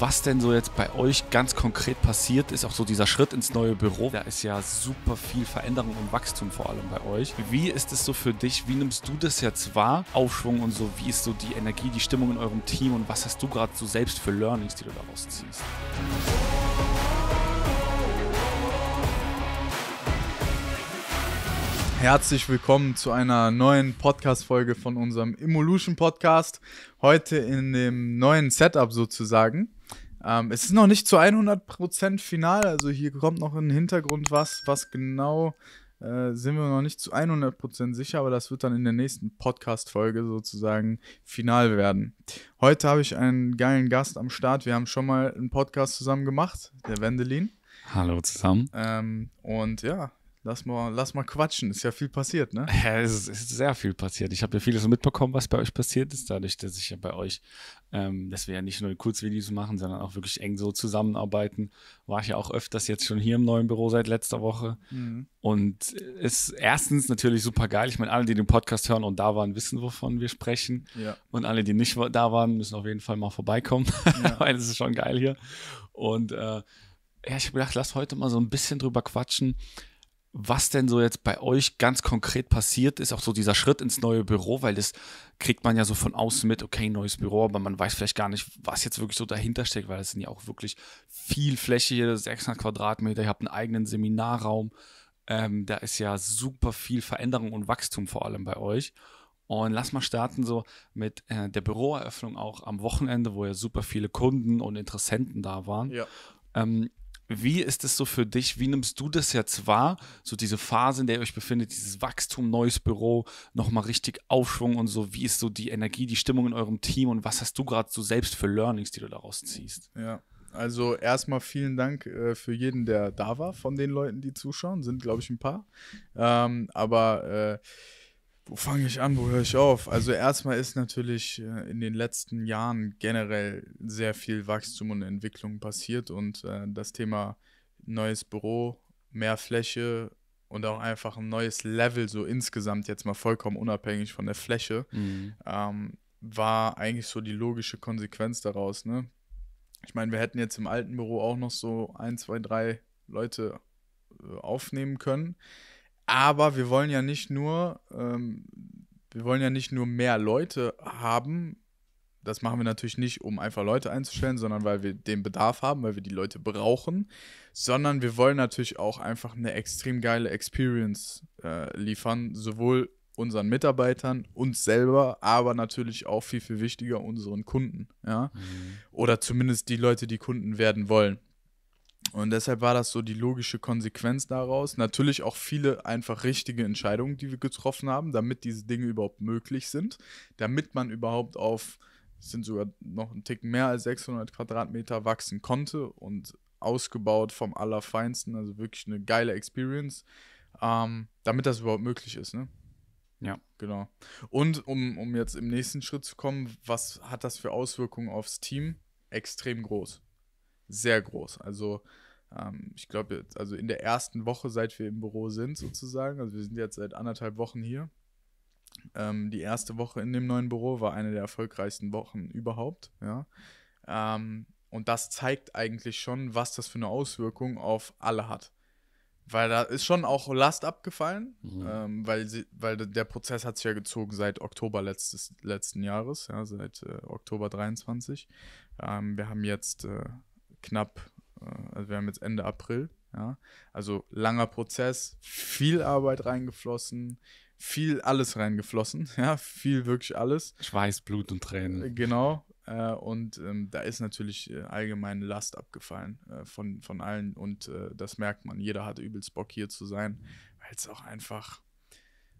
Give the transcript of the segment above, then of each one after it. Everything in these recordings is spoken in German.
was denn so jetzt bei euch ganz konkret passiert, ist auch so dieser Schritt ins neue Büro. Da ist ja super viel Veränderung und Wachstum vor allem bei euch. Wie ist es so für dich? Wie nimmst du das jetzt wahr? Aufschwung und so, wie ist so die Energie, die Stimmung in eurem Team und was hast du gerade so selbst für Learnings, die du daraus ziehst? Herzlich willkommen zu einer neuen Podcast-Folge von unserem Evolution Podcast. Heute in dem neuen Setup sozusagen. Ähm, es ist noch nicht zu 100% final, also hier kommt noch ein Hintergrund was, was genau äh, sind wir noch nicht zu 100% sicher, aber das wird dann in der nächsten Podcast-Folge sozusagen final werden. Heute habe ich einen geilen Gast am Start. Wir haben schon mal einen Podcast zusammen gemacht, der Wendelin. Hallo zusammen. Ähm, und ja, Lass mal, lass mal quatschen, ist ja viel passiert, ne? Ja, es ist, sehr viel passiert. Ich habe ja vieles mitbekommen, was bei euch passiert ist, dadurch, dass ich ja bei euch, ähm, dass wir ja nicht nur Kurzvideos machen, sondern auch wirklich eng so zusammenarbeiten. War ich ja auch öfters jetzt schon hier im neuen Büro seit letzter Woche. Mhm. Und ist erstens natürlich super geil. Ich meine, alle, die den Podcast hören und da waren, wissen, wovon wir sprechen. Ja. Und alle, die nicht da waren, müssen auf jeden Fall mal vorbeikommen, ja. weil es ist schon geil hier. Und äh, ja, ich habe gedacht, lass heute mal so ein bisschen drüber quatschen was denn so jetzt bei euch ganz konkret passiert ist, auch so dieser Schritt ins neue Büro, weil das kriegt man ja so von außen mit, okay, neues Büro, aber man weiß vielleicht gar nicht, was jetzt wirklich so dahinter steckt, weil es sind ja auch wirklich viel Fläche hier, 600 Quadratmeter, ihr habt einen eigenen Seminarraum, ähm, da ist ja super viel Veränderung und Wachstum vor allem bei euch. Und lass mal starten so mit äh, der Büroeröffnung auch am Wochenende, wo ja super viele Kunden und Interessenten da waren. Ja. Ähm, wie ist es so für dich? Wie nimmst du das jetzt wahr? So diese Phase, in der ihr euch befindet, dieses Wachstum, neues Büro, nochmal richtig Aufschwung und so. Wie ist so die Energie, die Stimmung in eurem Team und was hast du gerade so selbst für Learnings, die du daraus ziehst? Ja, also erstmal vielen Dank äh, für jeden, der da war von den Leuten, die zuschauen. Sind, glaube ich, ein paar. Ähm, aber äh, wo fange ich an, wo höre ich auf? Also erstmal ist natürlich äh, in den letzten Jahren generell sehr viel Wachstum und Entwicklung passiert und äh, das Thema neues Büro, mehr Fläche und auch einfach ein neues Level so insgesamt jetzt mal vollkommen unabhängig von der Fläche mhm. ähm, war eigentlich so die logische Konsequenz daraus. Ne? Ich meine, wir hätten jetzt im alten Büro auch noch so ein, zwei, drei Leute äh, aufnehmen können. Aber wir wollen ja nicht nur, ähm, wir wollen ja nicht nur mehr Leute haben. Das machen wir natürlich nicht, um einfach Leute einzustellen, sondern weil wir den Bedarf haben, weil wir die Leute brauchen, sondern wir wollen natürlich auch einfach eine extrem geile Experience äh, liefern, sowohl unseren Mitarbeitern, uns selber, aber natürlich auch viel, viel wichtiger unseren Kunden, ja. Mhm. Oder zumindest die Leute, die Kunden werden wollen. Und deshalb war das so die logische Konsequenz daraus. Natürlich auch viele einfach richtige Entscheidungen, die wir getroffen haben, damit diese Dinge überhaupt möglich sind, damit man überhaupt auf, es sind sogar noch ein Tick mehr als 600 Quadratmeter wachsen konnte und ausgebaut vom Allerfeinsten, also wirklich eine geile Experience, ähm, damit das überhaupt möglich ist, ne? Ja. Genau. Und um, um jetzt im nächsten Schritt zu kommen, was hat das für Auswirkungen aufs Team? Extrem groß. Sehr groß. Also ähm, ich glaube, also in der ersten Woche, seit wir im Büro sind, sozusagen, also wir sind jetzt seit anderthalb Wochen hier. Ähm, die erste Woche in dem neuen Büro war eine der erfolgreichsten Wochen überhaupt, ja. Ähm, und das zeigt eigentlich schon, was das für eine Auswirkung auf alle hat. Weil da ist schon auch Last abgefallen, mhm. ähm, weil, sie, weil der Prozess hat sich ja gezogen seit Oktober letztes, letzten Jahres, ja, seit äh, Oktober 23. Ähm, wir haben jetzt äh, knapp äh, also wir haben jetzt Ende April, ja. Also langer Prozess, viel Arbeit reingeflossen, viel alles reingeflossen, ja, viel wirklich alles. Schweiß, Blut und Tränen. Äh, genau. Äh, und ähm, da ist natürlich äh, allgemein Last abgefallen äh, von, von allen und das merkt man. Jeder hat übelst Bock hier zu sein, weil es auch einfach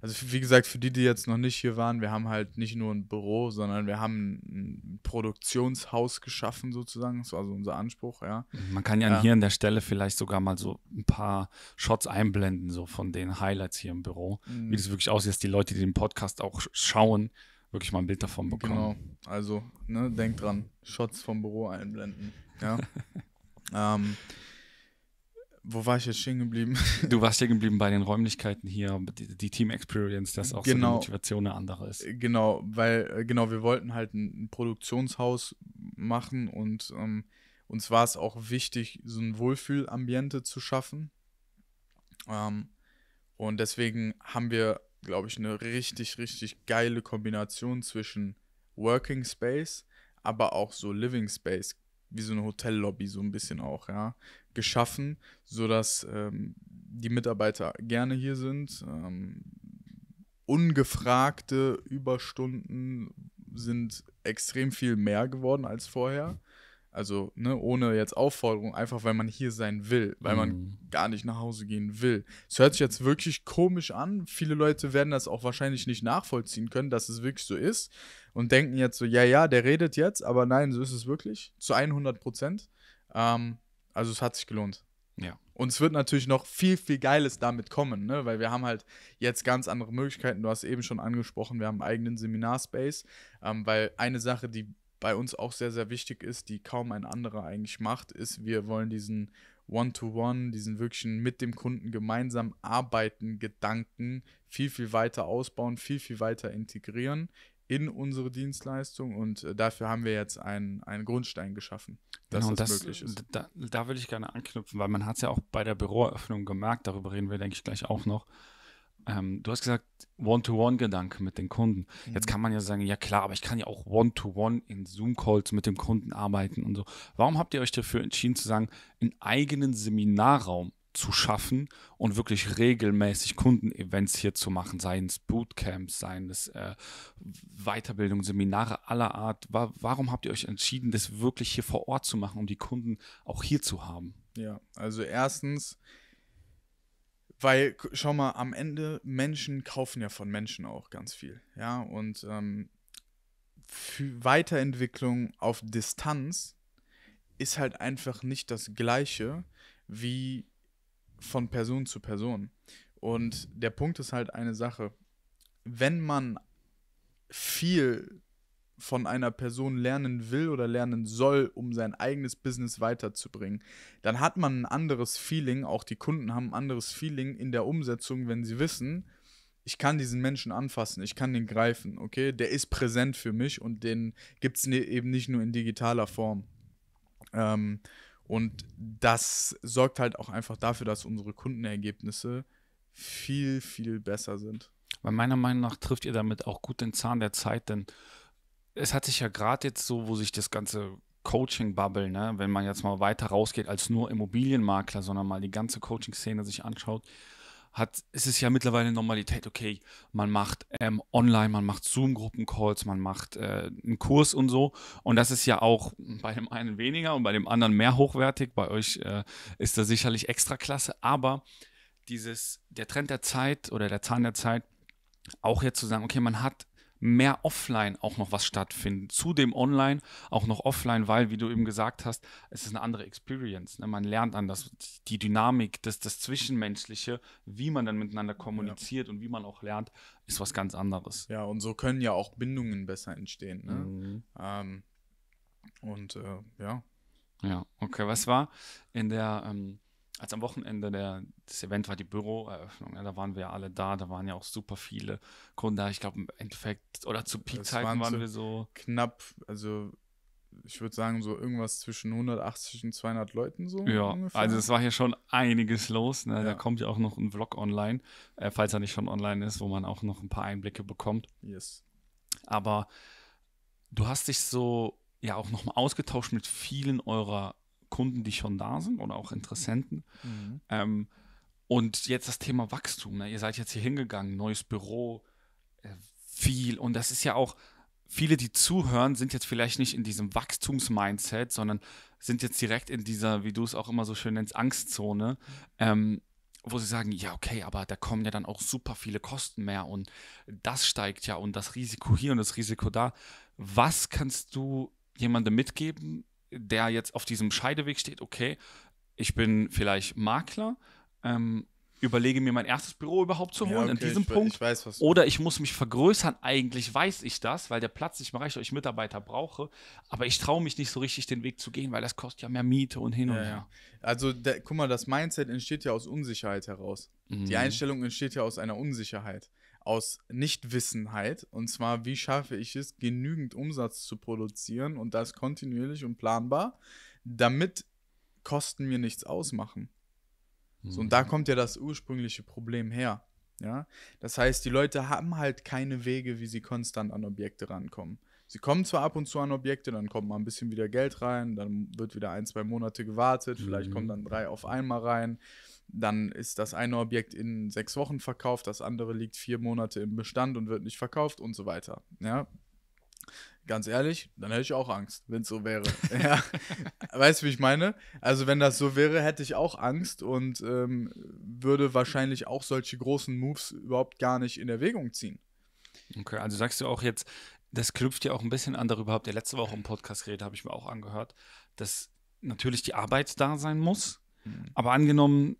also wie gesagt, für die, die jetzt noch nicht hier waren, wir haben halt nicht nur ein Büro, sondern wir haben ein Produktionshaus geschaffen sozusagen. Das war so unser Anspruch, ja. Man kann ja, ja. hier an der Stelle vielleicht sogar mal so ein paar Shots einblenden, so von den Highlights hier im Büro. Mhm. Wie das wirklich aussieht, dass die Leute, die den Podcast auch schauen, wirklich mal ein Bild davon bekommen. Genau, also ne, denkt dran, Shots vom Büro einblenden, ja. ähm, wo war ich jetzt stehen geblieben? Du warst stehen geblieben bei den Räumlichkeiten hier, die, die Team Experience, dass auch genau, so die Motivation eine andere ist. Äh, genau, weil, äh, genau, wir wollten halt ein, Produktionshaus machen und ähm, uns war es auch wichtig, so ein Wohlfühlambiente zu schaffen. Ähm, und deswegen haben wir, glaube ich, eine richtig, richtig geile Kombination zwischen Working Space, aber auch so Living Space, wie so eine Hotellobby, so ein bisschen auch, ja geschaffen, sodass ähm, die Mitarbeiter gerne hier sind. Ähm, ungefragte Überstunden sind extrem viel mehr geworden als vorher. Also ne, ohne jetzt Aufforderung, einfach weil man hier sein will, weil man mhm. gar nicht nach Hause gehen will. Es hört sich jetzt wirklich komisch an. Viele Leute werden das auch wahrscheinlich nicht nachvollziehen können, dass es wirklich so ist und denken jetzt so, ja, ja, der redet jetzt, aber nein, so ist es wirklich, zu 100 Prozent. Ähm, also es hat sich gelohnt. Ja. Und es wird natürlich noch viel, viel Geiles damit kommen, ne? weil wir haben halt jetzt ganz andere Möglichkeiten. Du hast eben schon angesprochen, wir haben einen eigenen Seminarspace, ähm, weil eine Sache, die bei uns auch sehr, sehr wichtig ist, die kaum ein anderer eigentlich macht, ist, wir wollen diesen One-to-One, -one, diesen wirklichen mit dem Kunden gemeinsam arbeiten, Gedanken viel, viel weiter ausbauen, viel, viel weiter integrieren in unsere Dienstleistung und äh, dafür haben wir jetzt einen, einen Grundstein geschaffen, dass genau, das, das, möglich ist. Da, da würde ich gerne anknüpfen, weil man hat es ja auch bei der Büroeröffnung gemerkt, darüber reden wir, denke ich, gleich auch noch. Ähm, du hast gesagt, One-to-One-Gedanke mit den Kunden. Mhm. Jetzt kann man ja sagen, ja klar, aber ich kann ja auch one to -one in Zoom-Calls mit dem Kunden arbeiten und so. Warum habt ihr euch dafür entschieden zu sagen, einen eigenen Seminarraum zu schaffen und wirklich regelmäßig Kundenevents hier zu machen, seien es Bootcamps, seien es äh, Weiterbildung, Seminare aller Art. Wa warum habt ihr euch entschieden, das wirklich hier vor Ort zu machen, um die Kunden auch hier zu haben? Ja, also erstens, weil, schau mal, am Ende Menschen kaufen ja von Menschen auch ganz viel. Ja, und ähm, Weiterentwicklung auf Distanz ist halt einfach nicht das Gleiche wie von Person zu Person. Und der Punkt ist halt eine Sache. Wenn man viel von einer Person lernen will oder lernen soll, um sein eigenes Business weiterzubringen, dann hat man ein anderes Feeling, auch die Kunden haben ein anderes Feeling in der Umsetzung, wenn sie wissen, ich kann diesen Menschen anfassen, ich kann den greifen, okay, der ist präsent für mich und den gibt es ne-, eben nicht nur in digitaler Form. Ähm, und das sorgt halt auch einfach dafür, dass unsere Kundenergebnisse viel, viel besser sind. Weil meiner Meinung nach trifft ihr damit auch gut den Zahn der Zeit, denn es hat sich ja gerade jetzt so, wo sich das ganze Coaching-Bubble, ne, wenn man jetzt mal weiter rausgeht als nur Immobilienmakler, sondern mal die ganze Coaching-Szene sich anschaut, hat, es ja mittlerweile Normalität, okay, man macht ähm, online, man macht Zoom-Gruppen-Calls, man macht äh, einen Kurs und so. Und das ist ja auch bei dem einen weniger und bei dem anderen mehr hochwertig. Bei euch äh, ist das sicherlich extra klasse, aber dieses, der Trend der Zeit oder der Zahn der Zeit, auch jetzt zu sagen, okay, man hat mehr offline auch noch was stattfinden. Zudem online auch noch offline, weil, wie du eben gesagt hast, es ist eine andere Experience. Ne? Man lernt anders die Dynamik, das, das Zwischenmenschliche, wie man dann miteinander kommuniziert ja. und wie man auch lernt, ist was ganz anderes. Ja, und so können ja auch Bindungen besser entstehen. Ne? Mhm. Ähm, und äh, ja. Ja, okay. Was war in der ähm, als am Wochenende der, das Event war die Büroeröffnung. Ja, ne? da waren wir ja alle da, da waren ja auch super viele Kunden da. Ich glaube, im Endeffekt, oder zu Peak-Zeiten waren, waren wir so. Knapp, also ich würde sagen, so irgendwas zwischen 180 und 200 Leuten so. Ja, ungefähr. also es war hier schon einiges los. Ne? Ja. Da kommt ja auch noch ein Vlog online, äh, falls er nicht schon online ist, wo man auch noch ein paar Einblicke bekommt. Yes. Aber du hast dich so ja auch nochmal ausgetauscht mit vielen eurer Kunden, die schon da sind oder auch Interessenten. Mhm. Ähm, und jetzt das Thema Wachstum. Ne? Ihr seid jetzt hier hingegangen, neues Büro, äh, viel. Und das ist ja auch, viele, die zuhören, sind jetzt vielleicht nicht in diesem Wachstumsmindset, sondern sind jetzt direkt in dieser, wie du es auch immer so schön nennst, Angstzone, ähm, wo sie sagen, ja, okay, aber da kommen ja dann auch super viele Kosten mehr und das steigt ja und das Risiko hier und das Risiko da. Was kannst du jemandem mitgeben, der jetzt auf diesem Scheideweg steht, okay, ich bin vielleicht Makler, ähm, überlege mir mein erstes Büro überhaupt zu holen ja, okay, an diesem ich, Punkt. Ich weiß, was Oder ich muss mich vergrößern. Eigentlich weiß ich das, weil der Platz nicht mehr reicht weil ich Mitarbeiter brauche. Aber ich traue mich nicht so richtig, den Weg zu gehen, weil das kostet ja mehr Miete und hin ja, und her. Also, der, guck mal, das Mindset entsteht ja aus Unsicherheit heraus. Mhm. Die Einstellung entsteht ja aus einer Unsicherheit aus Nichtwissenheit. Und zwar, wie schaffe ich es, genügend Umsatz zu produzieren und das kontinuierlich und planbar, damit Kosten mir nichts ausmachen. Mhm. So, und da mhm. kommt ja das ursprüngliche Problem her. Ja? Das heißt, die Leute haben halt keine Wege, wie sie konstant an Objekte rankommen. Sie kommen zwar ab und zu an Objekte, dann kommt mal ein bisschen wieder Geld rein, dann wird wieder ein, zwei Monate gewartet, vielleicht mhm. kommen dann drei auf einmal rein dann ist das eine Objekt in sechs Wochen verkauft, das andere liegt vier Monate im Bestand und wird nicht verkauft und so weiter. Ja. Ganz ehrlich, dann hätte ich auch Angst, wenn es so wäre. ja. Weißt du, wie ich meine? Also, wenn das so wäre, hätte ich auch Angst und ähm, würde wahrscheinlich auch solche großen Moves überhaupt gar nicht in Erwägung ziehen. Okay, also sagst du auch jetzt, das knüpft ja auch ein bisschen an darüber, habt ihr letzte Woche im Podcast geredet, habe ich mir auch angehört, dass natürlich die Arbeit da sein muss. Mhm. Aber angenommen,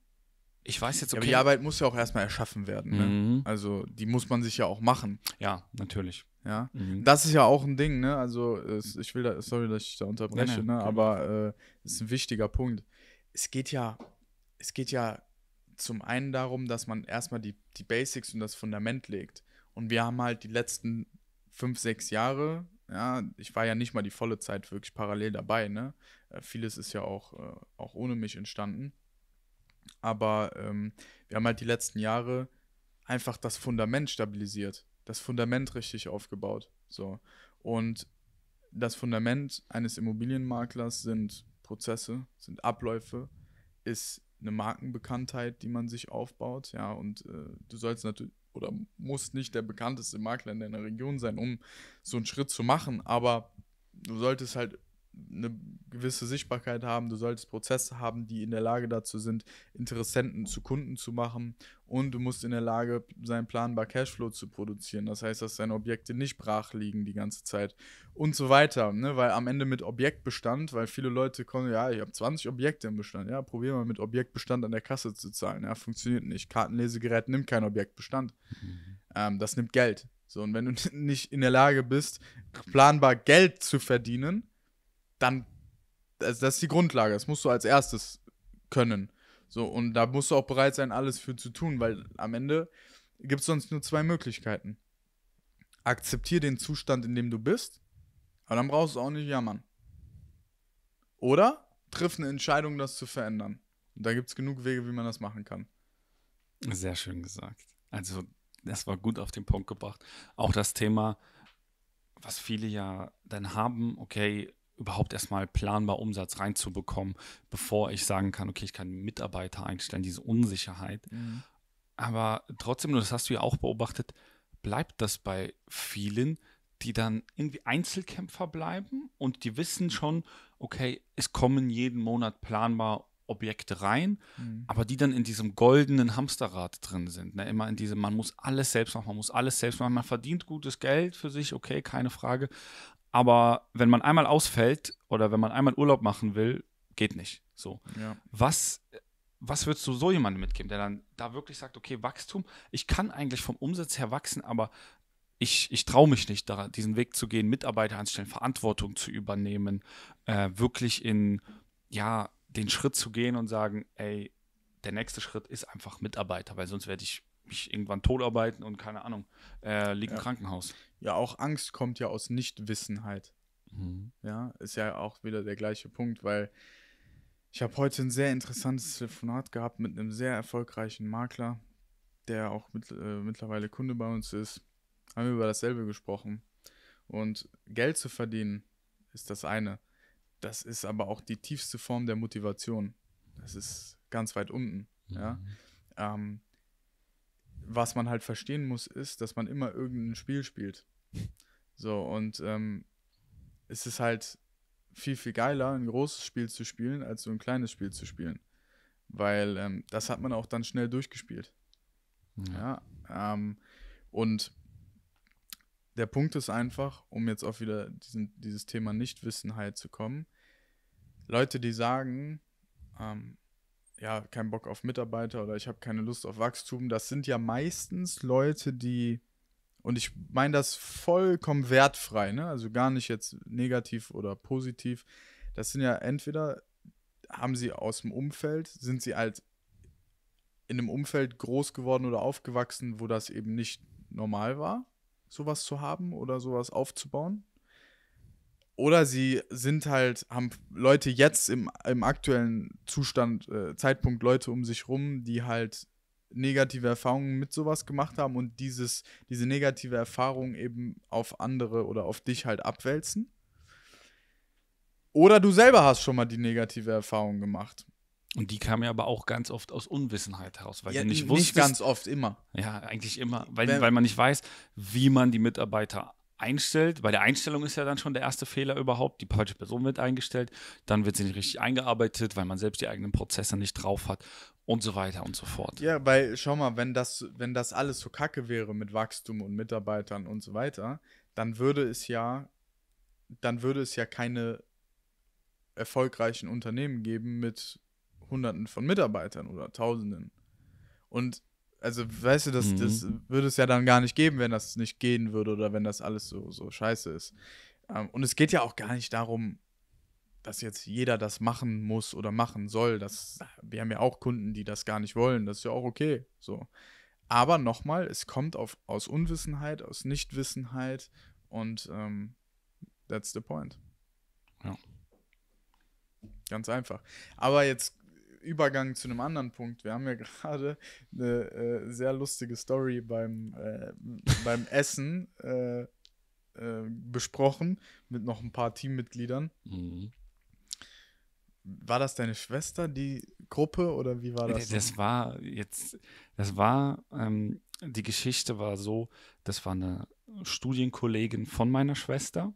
ich weiß jetzt okay. aber die Arbeit muss ja auch erstmal erschaffen werden. Ne? Mhm. Also die muss man sich ja auch machen. Ja, natürlich. Ja, mhm. das ist ja auch ein Ding, ne? Also ich will da, sorry, dass ich da unterbreche, nein, nein, ne? ne? Aber äh, ist ein wichtiger Punkt. Es geht ja, es geht ja zum einen darum, dass man erstmal die, die Basics und das Fundament legt. Und wir haben halt die letzten fünf, sechs Jahre, ja, ich war ja nicht mal die volle Zeit wirklich parallel dabei, ne? Äh, vieles ist ja auch, äh, auch ohne mich entstanden. Aber ähm, wir haben halt die letzten Jahre einfach das Fundament stabilisiert, das Fundament richtig aufgebaut. So. Und das Fundament eines Immobilienmaklers sind Prozesse, sind Abläufe, ist eine Markenbekanntheit, die man sich aufbaut. Ja, und äh, du sollst natürlich oder musst nicht der bekannteste Makler in deiner Region sein, um so einen Schritt zu machen, aber du solltest halt eine gewisse Sichtbarkeit haben, du solltest Prozesse haben, die in der Lage dazu sind, Interessenten zu Kunden zu machen und du musst in der Lage sein, planbar Cashflow zu produzieren. Das heißt, dass deine Objekte nicht brach liegen die ganze Zeit und so weiter. Ne? Weil am Ende mit Objektbestand, weil viele Leute kommen, ja, ich habe 20 Objekte im Bestand, ja, probier mal mit Objektbestand an der Kasse zu zahlen. Ja, funktioniert nicht. Kartenlesegerät nimmt kein Objektbestand. Mhm. Ähm, das nimmt Geld. So, und wenn du nicht in der Lage bist, planbar Geld zu verdienen, dann, also das ist die Grundlage, das musst du als erstes können. So, und da musst du auch bereit sein, alles für zu tun, weil am Ende gibt es sonst nur zwei Möglichkeiten. Akzeptier den Zustand, in dem du bist, aber dann brauchst du auch nicht jammern. Oder triff eine Entscheidung, das zu verändern. Und da gibt es genug Wege, wie man das machen kann. Sehr schön gesagt. Also, das war gut auf den Punkt gebracht. Auch das Thema, was viele ja dann haben, okay, überhaupt erstmal planbar Umsatz reinzubekommen, bevor ich sagen kann, okay, ich kann Mitarbeiter einstellen, diese Unsicherheit. Mhm. Aber trotzdem, das hast du ja auch beobachtet, bleibt das bei vielen, die dann irgendwie Einzelkämpfer bleiben und die wissen schon, okay, es kommen jeden Monat planbar Objekte rein, mhm. aber die dann in diesem goldenen Hamsterrad drin sind. Ne? Immer in diesem, man muss alles selbst machen, man muss alles selbst machen, man verdient gutes Geld für sich, okay, keine Frage, aber wenn man einmal ausfällt oder wenn man einmal Urlaub machen will, geht nicht. So. Ja. Was, was würdest du so jemandem mitgeben, der dann da wirklich sagt, okay, Wachstum, ich kann eigentlich vom Umsatz her wachsen, aber ich, ich traue mich nicht, da, diesen Weg zu gehen, Mitarbeiter anzustellen, Verantwortung zu übernehmen, äh, wirklich in, ja, den Schritt zu gehen und sagen, ey, der nächste Schritt ist einfach Mitarbeiter, weil sonst werde ich mich irgendwann totarbeiten und keine Ahnung, äh, liegt ja. im Krankenhaus. Ja, auch Angst kommt ja aus Nichtwissenheit. Halt. Mhm. Ja, ist ja auch wieder der gleiche Punkt, weil ich habe heute ein sehr interessantes Telefonat gehabt mit einem sehr erfolgreichen Makler, der auch mit, äh, mittlerweile Kunde bei uns ist. Haben wir über dasselbe gesprochen. Und Geld zu verdienen ist das eine. Das ist aber auch die tiefste Form der Motivation. Das ist ganz weit unten. Mhm. Ja. Ähm, was man halt verstehen muss, ist, dass man immer irgendein Spiel spielt. So, und ähm, es ist halt viel, viel geiler, ein großes Spiel zu spielen, als so ein kleines Spiel zu spielen. Weil ähm, das hat man auch dann schnell durchgespielt. Ja. ja ähm, und der Punkt ist einfach, um jetzt auf wieder diesen, dieses Thema Nichtwissenheit halt zu kommen, Leute, die sagen, ähm, ja, keinen Bock auf Mitarbeiter oder ich habe keine Lust auf Wachstum. Das sind ja meistens Leute, die, und ich meine das vollkommen wertfrei, ne? also gar nicht jetzt negativ oder positiv. Das sind ja entweder haben sie aus dem Umfeld, sind sie halt in einem Umfeld groß geworden oder aufgewachsen, wo das eben nicht normal war, sowas zu haben oder sowas aufzubauen oder sie sind halt, haben Leute jetzt im, im aktuellen Zustand, äh, Zeitpunkt Leute um sich rum, die halt negative Erfahrungen mit sowas gemacht haben und dieses, diese negative Erfahrung eben auf andere oder auf dich halt abwälzen. Oder du selber hast schon mal die negative Erfahrung gemacht. Und die kam ja aber auch ganz oft aus Unwissenheit heraus, weil ja, du nicht wusstest. Nicht ganz oft, immer. Ja, eigentlich immer, weil, weil man nicht weiß, wie man die Mitarbeiter einstellt. Bei der Einstellung ist ja dann schon der erste Fehler überhaupt. Die falsche Person wird eingestellt, dann wird sie nicht richtig eingearbeitet, weil man selbst die eigenen Prozesse nicht drauf hat und so weiter und so fort. Ja, weil schau mal, wenn das, wenn das alles so kacke wäre mit Wachstum und Mitarbeitern und so weiter, dann würde es ja, dann würde es ja keine erfolgreichen Unternehmen geben mit Hunderten von Mitarbeitern oder Tausenden. Und also weißt du, das, mhm. das würde es ja dann gar nicht geben, wenn das nicht gehen würde oder wenn das alles so, so scheiße ist. Ähm, und es geht ja auch gar nicht darum, dass jetzt jeder das machen muss oder machen soll. Das, wir haben ja auch Kunden, die das gar nicht wollen. Das ist ja auch okay. So. Aber nochmal, es kommt auf, aus Unwissenheit, aus Nichtwissenheit und ähm, that's the point. Ja. Ganz einfach. Aber jetzt Übergang zu einem anderen Punkt. Wir haben ja gerade eine äh, sehr lustige Story beim, äh, beim Essen äh, äh, besprochen mit noch ein paar Teammitgliedern. Mhm. War das deine Schwester, die Gruppe oder wie war äh, das? Das war jetzt, das war, ähm, die Geschichte war so, das war eine Studienkollegin von meiner Schwester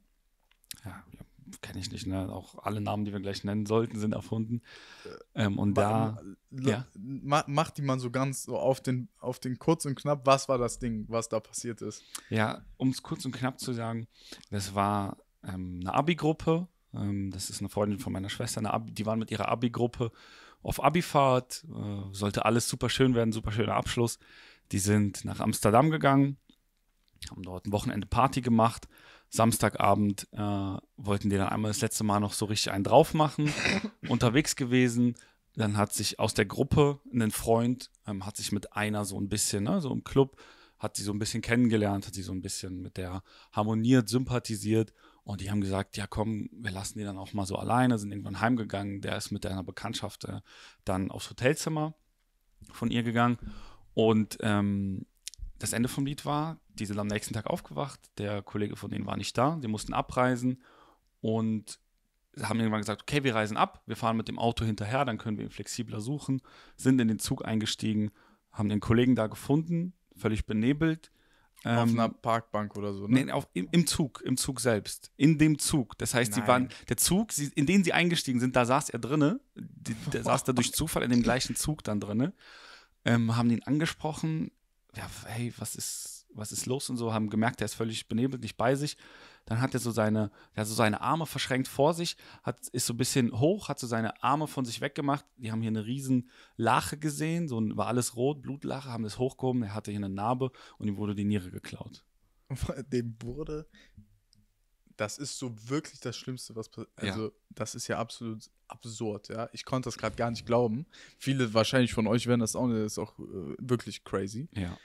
kenne ich nicht, ne? auch alle Namen, die wir gleich nennen sollten, sind erfunden. Äh, ähm, und da ja. macht die man so ganz so auf den, auf den kurz und knapp, was war das Ding, was da passiert ist? Ja, um es kurz und knapp zu sagen, das war ähm, eine Abi-Gruppe, ähm, das ist eine Freundin von meiner Schwester, Abi, die waren mit ihrer Abi-Gruppe auf Abi-Fahrt, äh, sollte alles super schön werden, super schöner Abschluss. Die sind nach Amsterdam gegangen, haben dort ein Wochenende Party gemacht Samstagabend äh, wollten die dann einmal das letzte Mal noch so richtig einen drauf machen. unterwegs gewesen. Dann hat sich aus der Gruppe ein Freund, ähm, hat sich mit einer so ein bisschen, ne, so im Club, hat sie so ein bisschen kennengelernt, hat sie so ein bisschen mit der harmoniert, sympathisiert. Und die haben gesagt, ja komm, wir lassen die dann auch mal so alleine, sind irgendwann heimgegangen. Der ist mit einer Bekanntschaft äh, dann aufs Hotelzimmer von ihr gegangen. Und ähm, das Ende vom Lied war, die sind am nächsten Tag aufgewacht, der Kollege von denen war nicht da, die mussten abreisen und haben irgendwann gesagt, okay, wir reisen ab, wir fahren mit dem Auto hinterher, dann können wir ihn flexibler suchen, sind in den Zug eingestiegen, haben den Kollegen da gefunden, völlig benebelt. auf ähm, einer Parkbank oder so, ne? Nee, auf, im, im, Zug, im Zug selbst. In dem Zug. Das heißt, Nein. sie waren, der Zug, sie, in den sie eingestiegen sind, da saß er drinne, der saß da durch Zufall in dem gleichen Zug dann drinne, ähm, haben ihn angesprochen, ja, hey, was ist, was ist los und so, haben gemerkt, er ist völlig benebelt, nicht bei sich. Dann hat er so seine, ja, so seine Arme verschränkt vor sich, hat, ist so ein bisschen hoch, hat so seine Arme von sich weggemacht. Die haben hier eine riesen Lache gesehen, so ein, war alles rot, Blutlache, haben das hochgehoben, er hatte hier eine Narbe und ihm wurde die Niere geklaut. Dem wurde das ist so wirklich das Schlimmste, was passiert. Also, ja. das ist ja absolut absurd, ja. Ich konnte das gerade gar nicht glauben. Viele wahrscheinlich von euch werden das auch nicht, das ist auch äh, wirklich crazy. Ja.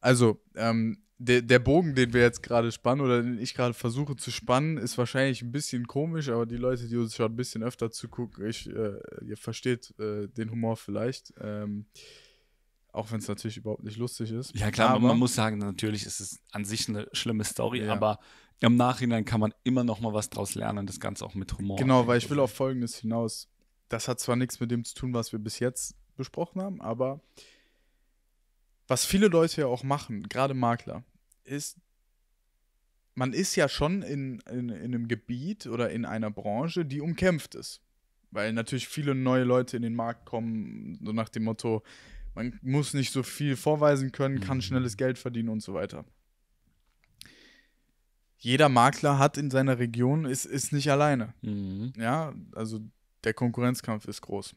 Also, ähm, der, der Bogen, den wir jetzt gerade spannen oder den ich gerade versuche zu spannen, ist wahrscheinlich ein bisschen komisch, aber die Leute, die uns schon ein bisschen öfter zugucken, ich, äh, ihr versteht äh, den Humor vielleicht. Ähm, auch wenn es natürlich überhaupt nicht lustig ist. Ja, klar, aber, man muss sagen, natürlich ist es an sich eine schlimme Story, ja. aber im Nachhinein kann man immer noch mal was draus lernen, das Ganze auch mit Humor. Genau, weil ich will auf Folgendes hinaus. Das hat zwar nichts mit dem zu tun, was wir bis jetzt besprochen haben, aber was viele Leute ja auch machen, gerade Makler, ist, man ist ja schon in, in, in einem Gebiet oder in einer Branche, die umkämpft ist weil natürlich viele neue Leute in den Markt kommen, so nach dem Motto, man muss nicht so viel vorweisen können, kann mhm. schnelles Geld verdienen und so weiter. Jeder Makler hat in seiner Region, ist, ist nicht alleine. Mhm. Ja, also der Konkurrenzkampf ist groß.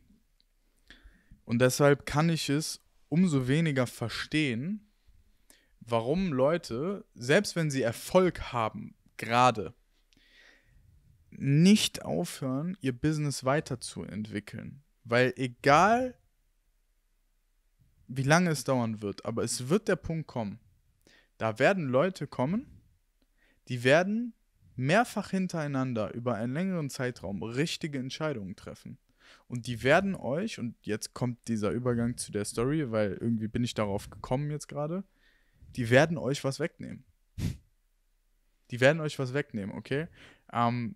Und deshalb kann ich es umso weniger verstehen, warum Leute, selbst wenn sie Erfolg haben, gerade, nicht aufhören, ihr Business weiterzuentwickeln. Weil egal wie lange es dauern wird, aber es wird der Punkt kommen. Da werden Leute kommen, die werden mehrfach hintereinander über einen längeren Zeitraum richtige Entscheidungen treffen. Und die werden euch, und jetzt kommt dieser Übergang zu der Story, weil irgendwie bin ich darauf gekommen jetzt gerade, die werden euch was wegnehmen. Die werden euch was wegnehmen, okay? Ähm,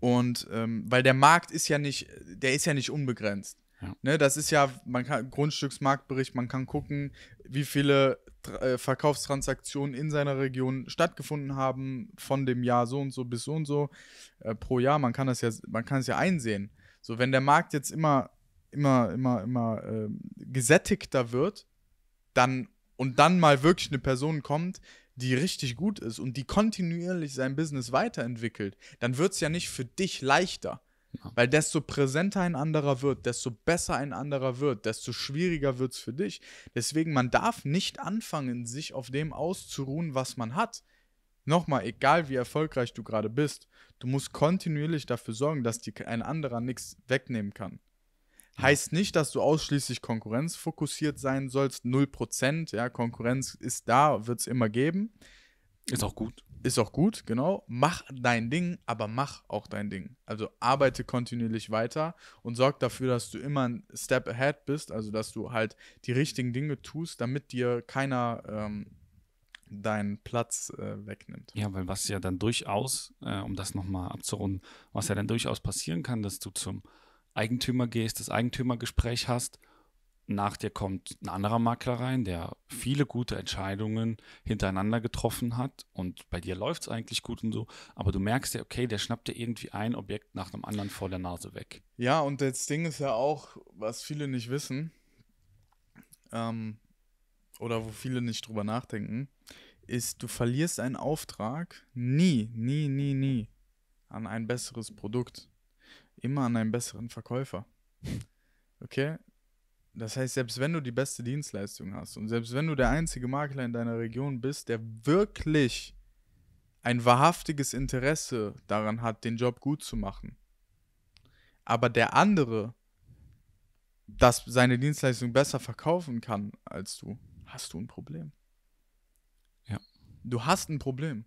und ähm, weil der Markt ist ja nicht, der ist ja nicht unbegrenzt. Ja. Ne, das ist ja, man kann Grundstücksmarktbericht, man kann gucken, wie viele äh, Verkaufstransaktionen in seiner Region stattgefunden haben von dem Jahr so und so bis so und so äh, pro Jahr. Man kann das ja, man kann es ja einsehen. So, wenn der Markt jetzt immer, immer, immer, immer äh, gesättigter wird, dann und dann mal wirklich eine Person kommt, die richtig gut ist und die kontinuierlich sein Business weiterentwickelt, dann wird es ja nicht für dich leichter. Weil desto präsenter ein anderer wird, desto besser ein anderer wird, desto schwieriger wird es für dich. Deswegen, man darf nicht anfangen, sich auf dem auszuruhen, was man hat. Nochmal, egal wie erfolgreich du gerade bist, du musst kontinuierlich dafür sorgen, dass dir ein anderer nichts wegnehmen kann. Heißt nicht, dass du ausschließlich konkurrenzfokussiert sein sollst, 0%, ja, Konkurrenz ist da, wird es immer geben. Ist auch gut ist auch gut, genau. Mach dein Ding, aber mach auch dein Ding. Also arbeite kontinuierlich weiter und sorg dafür, dass du immer ein Step ahead bist, also dass du halt die richtigen Dinge tust, damit dir keiner ähm, deinen Platz äh, wegnimmt. Ja, weil was ja dann durchaus, äh, um das nochmal abzurunden, was ja dann durchaus passieren kann, dass du zum Eigentümer gehst, das Eigentümergespräch hast nach dir kommt ein anderer Makler rein, der viele gute Entscheidungen hintereinander getroffen hat und bei dir läuft es eigentlich gut und so, aber du merkst ja, okay, der schnappt dir irgendwie ein Objekt nach dem anderen vor der Nase weg. Ja, und das Ding ist ja auch, was viele nicht wissen ähm, oder wo viele nicht drüber nachdenken, ist, du verlierst einen Auftrag nie, nie, nie, nie an ein besseres Produkt, immer an einen besseren Verkäufer. Okay, das heißt, selbst wenn du die beste Dienstleistung hast und selbst wenn du der einzige Makler in deiner Region bist, der wirklich ein wahrhaftiges Interesse daran hat, den Job gut zu machen, aber der andere das, seine Dienstleistung besser verkaufen kann als du, hast du ein Problem. Ja. Du hast ein Problem.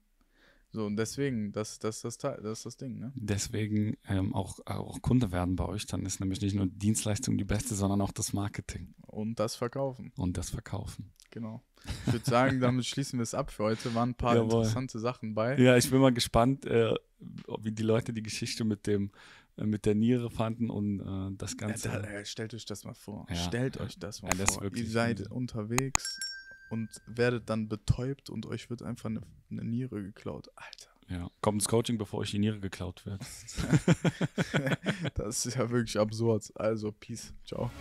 So, und deswegen, das, das, das, das, ist das Ding, ne? Deswegen ähm, auch, auch Kunde werden bei euch, dann ist nämlich nicht nur Dienstleistung die beste, sondern auch das Marketing. Und das Verkaufen. Und das Verkaufen. Genau. Ich würde sagen, damit schließen wir es ab für heute. Waren ein paar Jawohl. interessante Sachen bei. Ja, ich bin mal gespannt, äh, wie die Leute die Geschichte mit dem äh, mit der Niere fanden und äh, das Ganze. Ja, da, äh, stellt euch das mal vor. Ja. Stellt euch das mal ja, das vor. Ihr seid unterwegs und werdet dann betäubt und euch wird einfach eine, eine Niere geklaut. Alter. Ja, kommt ins Coaching, bevor euch die Niere geklaut wird. das ist ja wirklich absurd. Also, peace. Ciao.